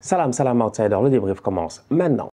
Salam, salam outsider, le débrief commence maintenant.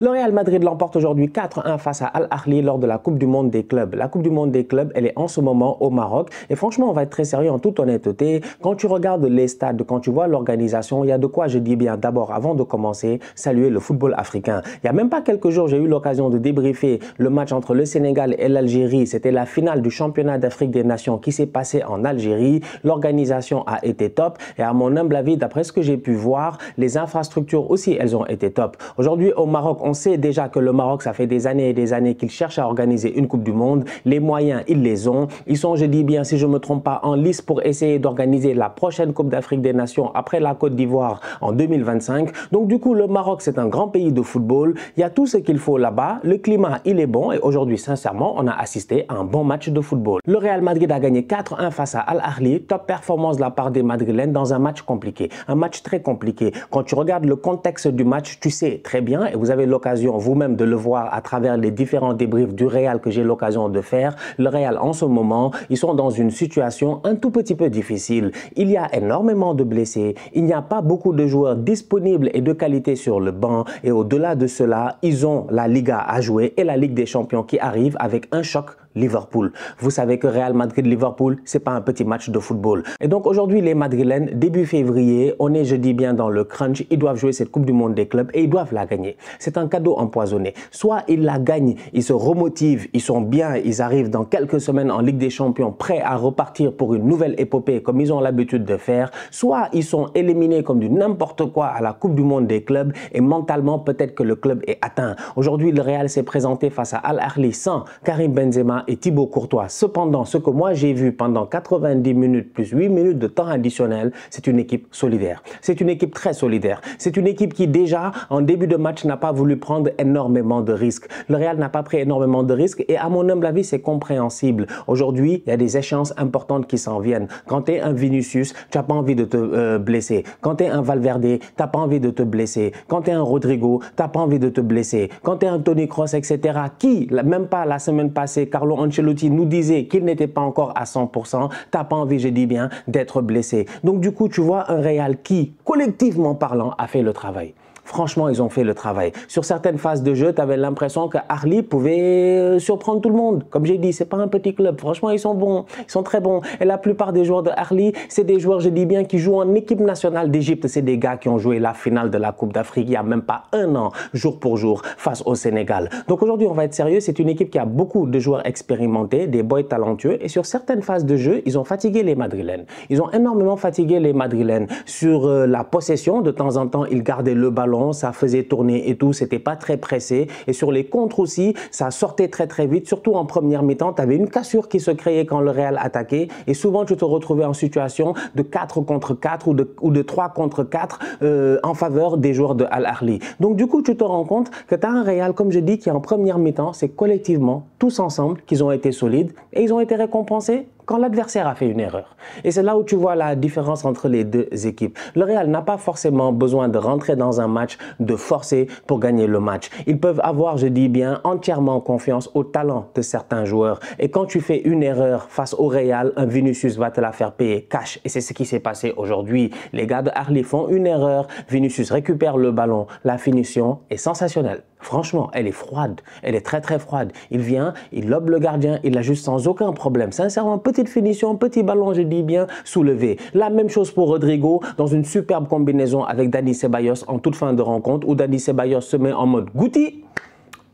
Le Real Madrid l'emporte aujourd'hui 4-1 face à Al-Ahli lors de la Coupe du Monde des clubs. La Coupe du Monde des clubs, elle est en ce moment au Maroc. Et franchement, on va être très sérieux en toute honnêteté. Quand tu regardes les stades, quand tu vois l'organisation, il y a de quoi, je dis bien d'abord, avant de commencer, saluer le football africain. Il n'y a même pas quelques jours, j'ai eu l'occasion de débriefer le match entre le Sénégal et l'Algérie. C'était la finale du championnat d'Afrique des Nations qui s'est passée en Algérie. L'organisation a été top. Et à mon humble avis, d'après ce que j'ai pu voir, les infrastructures aussi, elles ont été top. Aujourd'hui, au Maroc, on sait déjà que le Maroc, ça fait des années et des années qu'il cherche à organiser une Coupe du Monde. Les moyens, ils les ont. Ils sont, je dis bien, si je ne me trompe pas, en lice pour essayer d'organiser la prochaine Coupe d'Afrique des Nations après la Côte d'Ivoire en 2025. Donc du coup, le Maroc, c'est un grand pays de football. Il y a tout ce qu'il faut là-bas. Le climat, il est bon. Et aujourd'hui, sincèrement, on a assisté à un bon match de football. Le Real Madrid a gagné 4-1 face à Al Ahly. Top performance de la part des Madrilènes dans un match compliqué. Un match très compliqué. Quand tu regardes le contexte du match, tu sais très bien, et vous avez le l'occasion vous-même de le voir à travers les différents débriefs du Real que j'ai l'occasion de faire, le Real en ce moment, ils sont dans une situation un tout petit peu difficile. Il y a énormément de blessés, il n'y a pas beaucoup de joueurs disponibles et de qualité sur le banc et au-delà de cela, ils ont la Liga à jouer et la Ligue des Champions qui arrive avec un choc Liverpool. Vous savez que Real Madrid-Liverpool, c'est pas un petit match de football. Et donc aujourd'hui, les Madrilènes, début février, on est jeudi bien dans le crunch, ils doivent jouer cette Coupe du Monde des clubs et ils doivent la gagner. C'est un cadeau empoisonné. Soit ils la gagnent, ils se remotivent, ils sont bien, ils arrivent dans quelques semaines en Ligue des Champions, prêts à repartir pour une nouvelle épopée comme ils ont l'habitude de faire. Soit ils sont éliminés comme du n'importe quoi à la Coupe du Monde des clubs et mentalement peut-être que le club est atteint. Aujourd'hui, le Real s'est présenté face à Al arli sans Karim Benzema et Thibaut Courtois. Cependant, ce que moi j'ai vu pendant 90 minutes plus 8 minutes de temps additionnel, c'est une équipe solidaire. C'est une équipe très solidaire. C'est une équipe qui déjà, en début de match, n'a pas voulu prendre énormément de risques. Le Real n'a pas pris énormément de risques et à mon humble avis, c'est compréhensible. Aujourd'hui, il y a des échéances importantes qui s'en viennent. Quand tu es un Vinicius, tu n'as euh, pas envie de te blesser. Quand tu es un Valverde, tu n'as pas envie de te blesser. Quand tu es un Rodrigo, tu n'as pas envie de te blesser. Quand tu es un Tony Cross, etc. Qui, même pas la semaine passée, Carlo Ancelotti nous disait qu'il n'était pas encore à 100%, t'as pas envie, je dis bien, d'être blessé. Donc du coup, tu vois un Real qui, collectivement parlant, a fait le travail. Franchement, ils ont fait le travail. Sur certaines phases de jeu, tu avais l'impression que Harley pouvait euh, surprendre tout le monde. Comme j'ai dit, c'est pas un petit club. Franchement, ils sont bons. Ils sont très bons. Et la plupart des joueurs de Harley, c'est des joueurs, je dis bien, qui jouent en équipe nationale d'Égypte. C'est des gars qui ont joué la finale de la Coupe d'Afrique il n'y a même pas un an, jour pour jour, face au Sénégal. Donc aujourd'hui, on va être sérieux. C'est une équipe qui a beaucoup de joueurs expérimentés, des boys talentueux. Et sur certaines phases de jeu, ils ont fatigué les Madrilènes. Ils ont énormément fatigué les Madrilènes. Sur euh, la possession, de temps en temps, ils gardaient le ballon ça faisait tourner et tout, c'était pas très pressé. Et sur les contres aussi, ça sortait très très vite, surtout en première mi-temps, tu avais une cassure qui se créait quand le Real attaquait. Et souvent, tu te retrouvais en situation de 4 contre 4 ou de, ou 3 contre 4 euh, en faveur des joueurs de Al-Ahli. Donc du coup, tu te rends compte que tu as un Real, comme je dis, qui en première mi-temps, c'est collectivement, tous ensemble, qu'ils ont été solides et ils ont été récompensés quand l'adversaire a fait une erreur. Et c'est là où tu vois la différence entre les deux équipes. Le Real n'a pas forcément besoin de rentrer dans un match, de forcer pour gagner le match. Ils peuvent avoir, je dis bien, entièrement confiance au talent de certains joueurs. Et quand tu fais une erreur face au Real, un Vinicius va te la faire payer cash. Et c'est ce qui s'est passé aujourd'hui. Les gars de Harley font une erreur, Vinicius récupère le ballon, la finition est sensationnelle. Franchement, elle est froide, elle est très très froide. Il vient, il lobe le gardien, il la juste sans aucun problème. Sincèrement, petit petite finition, petit ballon, je dis bien, soulevé. La même chose pour Rodrigo dans une superbe combinaison avec Dani Ceballos en toute fin de rencontre où Dani Ceballos se met en mode goutti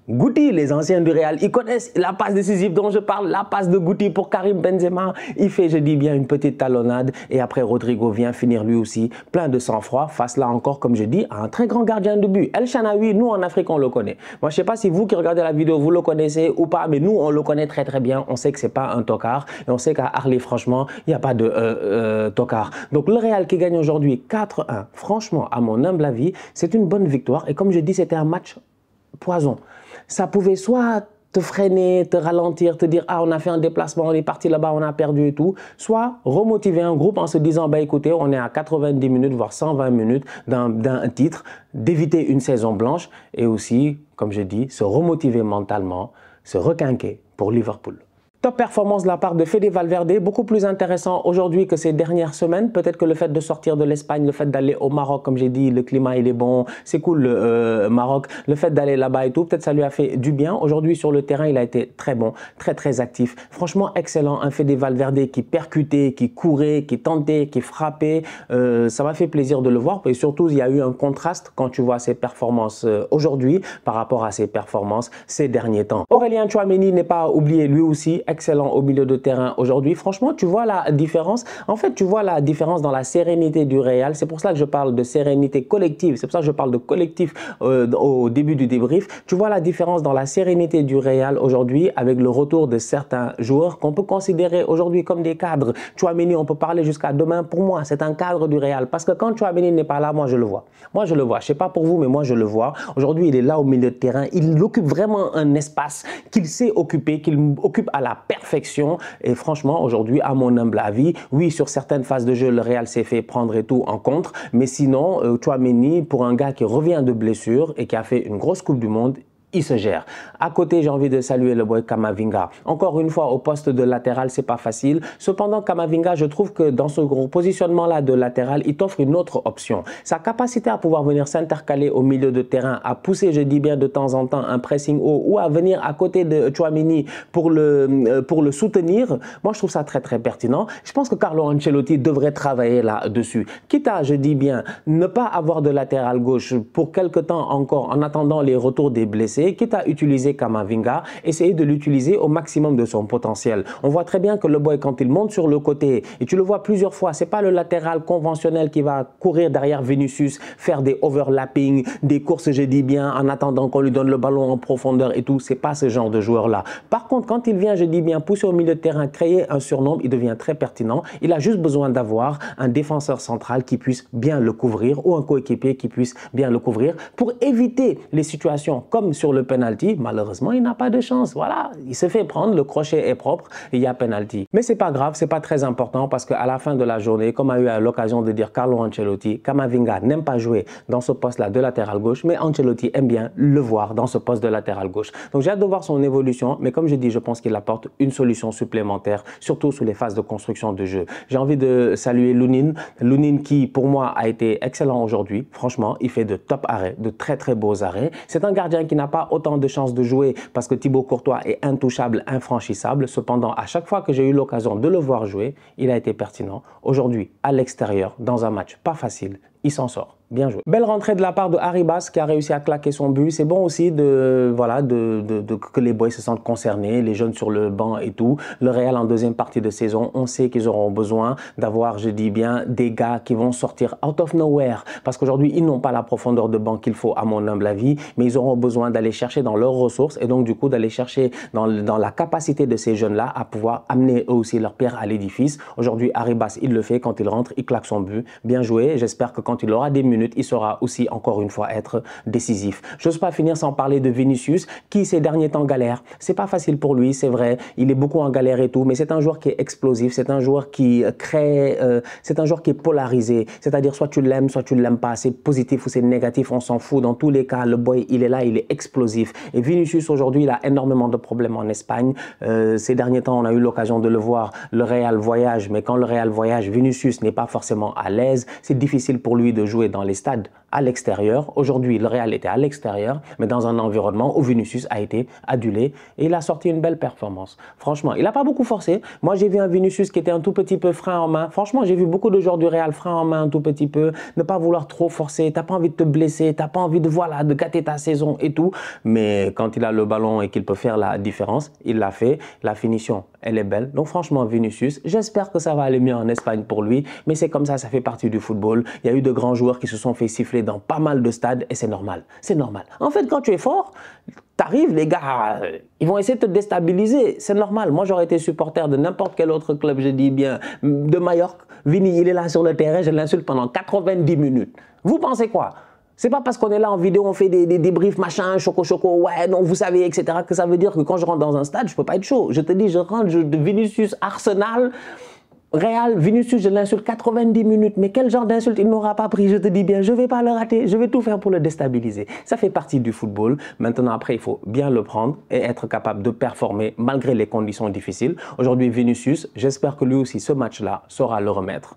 Guti, les anciens du Real, ils connaissent la passe décisive dont je parle, la passe de Guti pour Karim Benzema. Il fait, je dis bien, une petite talonnade et après Rodrigo vient finir lui aussi plein de sang-froid face là encore, comme je dis, à un très grand gardien de but. El Shanaoui nous en Afrique, on le connaît. Moi, je sais pas si vous qui regardez la vidéo, vous le connaissez ou pas, mais nous, on le connaît très très bien. On sait que ce n'est pas un tocard et on sait qu'à Harley, franchement, il n'y a pas de euh, euh, tocard. Donc le Real qui gagne aujourd'hui 4-1, franchement, à mon humble avis, c'est une bonne victoire et comme je dis, c'était un match poison ça pouvait soit te freiner, te ralentir, te dire ah on a fait un déplacement, on est parti là-bas, on a perdu et tout, soit remotiver un groupe en se disant bah écoutez on est à 90 minutes voire 120 minutes d'un titre, d'éviter une saison blanche et aussi comme je dis se remotiver mentalement, se requinquer pour Liverpool. Top performance de la part de Fede Valverde, beaucoup plus intéressant aujourd'hui que ces dernières semaines. Peut-être que le fait de sortir de l'Espagne, le fait d'aller au Maroc, comme j'ai dit, le climat il est bon, c'est cool le euh, Maroc, le fait d'aller là-bas et tout, peut-être ça lui a fait du bien. Aujourd'hui sur le terrain, il a été très bon, très très actif. Franchement excellent, un Fede Valverde qui percutait, qui courait, qui tentait, qui frappait. Euh, ça m'a fait plaisir de le voir et surtout il y a eu un contraste quand tu vois ses performances euh, aujourd'hui par rapport à ses performances ces derniers temps. Aurélien Chouameni n'est pas oublié lui aussi excellent au milieu de terrain aujourd'hui. Franchement, tu vois la différence. En fait, tu vois la différence dans la sérénité du Real. C'est pour ça que je parle de sérénité collective. C'est pour ça que je parle de collectif euh, au début du débrief. Tu vois la différence dans la sérénité du Real aujourd'hui avec le retour de certains joueurs qu'on peut considérer aujourd'hui comme des cadres. Chouameni, on peut parler jusqu'à demain. Pour moi, c'est un cadre du Real parce que quand Chouameni n'est pas là, moi je le vois. Moi je le vois. Je sais pas pour vous, mais moi je le vois. Aujourd'hui, il est là au milieu de terrain. Il occupe vraiment un espace qu'il sait occuper, qu'il occupe à la perfection. Et franchement, aujourd'hui, à mon humble avis, oui, sur certaines phases de jeu, le Real s'est fait prendre et tout en contre. Mais sinon, euh, Chouameni, pour un gars qui revient de blessure et qui a fait une grosse Coupe du Monde, il se gère. À côté, j'ai envie de saluer le boy Kamavinga. Encore une fois, au poste de latéral, c'est pas facile. Cependant, Kamavinga, je trouve que dans ce gros positionnement-là de latéral, il t'offre une autre option. Sa capacité à pouvoir venir s'intercaler au milieu de terrain, à pousser, je dis bien, de temps en temps un pressing haut ou à venir à côté de Chouamini pour le, euh, pour le soutenir, moi, je trouve ça très, très pertinent. Je pense que Carlo Ancelotti devrait travailler là-dessus. Quitte à, je dis bien, ne pas avoir de latéral gauche pour quelque temps encore en attendant les retours des blessés, utiliser, quitte à utiliser Kamavinga, essayer de l'utiliser au maximum de son potentiel. On voit très bien que le boy, quand il monte sur le côté, et tu le vois plusieurs fois, c'est pas le latéral conventionnel qui va courir derrière Vinicius, faire des overlapping, des courses, je dis bien, en attendant qu'on lui donne le ballon en profondeur et tout. C'est pas ce genre de joueur-là. Par contre, quand il vient, je dis bien, pousser au milieu de terrain, créer un surnom, il devient très pertinent. Il a juste besoin d'avoir un défenseur central qui puisse bien le couvrir ou un coéquipier qui puisse bien le couvrir pour éviter les situations comme sur le penalty, malheureusement, il n'a pas de chance. Voilà, il se fait prendre, le crochet est propre, il y a penalty. Mais c'est pas grave, c'est pas très important parce qu'à la fin de la journée, comme a eu l'occasion de dire Carlo Ancelotti, Kamavinga n'aime pas jouer dans ce poste-là de latéral gauche, mais Ancelotti aime bien le voir dans ce poste de latéral gauche. Donc j'ai hâte de voir son évolution, mais comme je dis, je pense qu'il apporte une solution supplémentaire, surtout sous les phases de construction de jeu. J'ai envie de saluer Lounine, Lounine qui pour moi a été excellent aujourd'hui. Franchement, il fait de top arrêts, de très très beaux arrêts. C'est un gardien qui n'a pas autant de chances de jouer parce que Thibaut Courtois est intouchable, infranchissable. Cependant, à chaque fois que j'ai eu l'occasion de le voir jouer, il a été pertinent. Aujourd'hui, à l'extérieur, dans un match pas facile, il s'en sort. Bien joué. Belle rentrée de la part de Haribas qui a réussi à claquer son but. C'est bon aussi de, voilà, de, de, que les boys se sentent concernés, les jeunes sur le banc et tout. Le Real en deuxième partie de saison, on sait qu'ils auront besoin d'avoir, je dis bien, des gars qui vont sortir out of nowhere. Parce qu'aujourd'hui, ils n'ont pas la profondeur de banc qu'il faut à mon humble avis, mais ils auront besoin d'aller chercher dans leurs ressources et donc du coup d'aller chercher dans, la capacité de ces jeunes-là à pouvoir amener eux aussi leur pierre à l'édifice. Aujourd'hui, Haribas, il le fait. Quand il rentre, il claque son but. Bien joué. J'espère que quand il aura des minutes, il saura aussi encore une fois être décisif. Je pas finir sans parler de Vinicius qui ces derniers temps galère. C'est pas facile pour lui, c'est vrai. Il est beaucoup en galère et tout, mais c'est un joueur qui est explosif, c'est un joueur qui crée, euh, c'est un joueur qui est polarisé. C'est-à-dire soit tu l'aimes, soit tu ne l'aimes pas. C'est positif ou c'est négatif, on s'en fout. Dans tous les cas, le boy, il est là, il est explosif. Et Vinicius aujourd'hui, il a énormément de problèmes en Espagne. Euh, ces derniers temps, on a eu l'occasion de le voir. Le Real voyage, mais quand le Real voyage, Vinicius n'est pas forcément à l'aise. C'est difficile pour lui de jouer dans les stades à l'extérieur. Aujourd'hui, le Real était à l'extérieur, mais dans un environnement où Vinicius a été adulé et il a sorti une belle performance. Franchement, il n'a pas beaucoup forcé. Moi, j'ai vu un Vinicius qui était un tout petit peu frein en main. Franchement, j'ai vu beaucoup de joueurs du Real frein en main un tout petit peu, ne pas vouloir trop forcer. T'as pas envie de te blesser, t'as pas envie de voilà de gâter ta saison et tout. Mais quand il a le ballon et qu'il peut faire la différence, il l'a fait. La finition elle est belle. Donc franchement, Vinicius, j'espère que ça va aller mieux en Espagne pour lui. Mais c'est comme ça, ça fait partie du football. Il y a eu de grands joueurs qui se sont fait siffler dans pas mal de stades et c'est normal. C'est normal. En fait, quand tu es fort, t'arrives, les gars, euh, ils vont essayer de te déstabiliser. C'est normal. Moi, j'aurais été supporter de n'importe quel autre club, je dis bien, de Mallorca. Vini, il est là sur le terrain, je l'insulte pendant 90 minutes. Vous pensez quoi c'est pas parce qu'on est là en vidéo, on fait des, débriefs, machin, choco choco, ouais, non, vous savez, etc., que ça veut dire que quand je rentre dans un stade, je peux pas être chaud. Je te dis, je rentre je, de Vinicius, Arsenal, Real, Vinicius, je l'insulte 90 minutes. Mais quel genre d'insulte il m'aura pas pris Je te dis bien, je vais pas le rater, je vais tout faire pour le déstabiliser. Ça fait partie du football. Maintenant, après, il faut bien le prendre et être capable de performer malgré les conditions difficiles. Aujourd'hui, Vinicius, j'espère que lui aussi, ce match-là, saura le remettre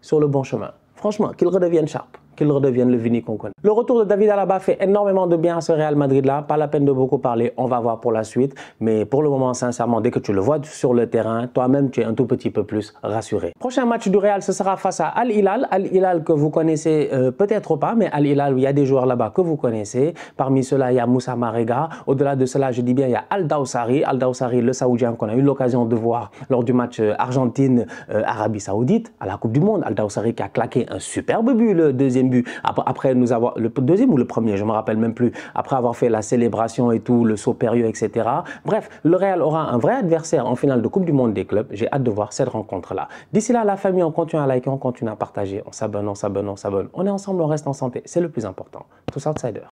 sur le bon chemin. Franchement, qu'il redevienne sharp qu'il redevienne le Vini qu'on connaît. Le retour de David Alaba fait énormément de bien à ce Real Madrid-là. Pas la peine de beaucoup parler, on va voir pour la suite. Mais pour le moment, sincèrement, dès que tu le vois sur le terrain, toi-même, tu es un tout petit peu plus rassuré. Prochain match du Real, ce sera face à Al Hilal. Al Hilal que vous connaissez euh, peut-être pas, mais Al Hilal, il y a des joueurs là-bas que vous connaissez. Parmi ceux-là, il y a Moussa Marega. Au-delà de cela, je dis bien, il y a Al dawsari Al dawsari le Saoudien qu'on a eu l'occasion de voir lors du match euh, Argentine-Arabie euh, Saoudite à la Coupe du Monde. Al qui a claqué un superbe but le deuxième but, après, après nous avoir, le deuxième ou le premier, je ne me rappelle même plus, après avoir fait la célébration et tout, le saut périlleux, etc. Bref, le Real aura un vrai adversaire en finale de Coupe du Monde des clubs. J'ai hâte de voir cette rencontre-là. D'ici là, la famille, on continue à liker, on continue à partager, on s'abonne, on s'abonne, on s'abonne. On est ensemble, on reste en santé. C'est le plus important. Tous outsiders.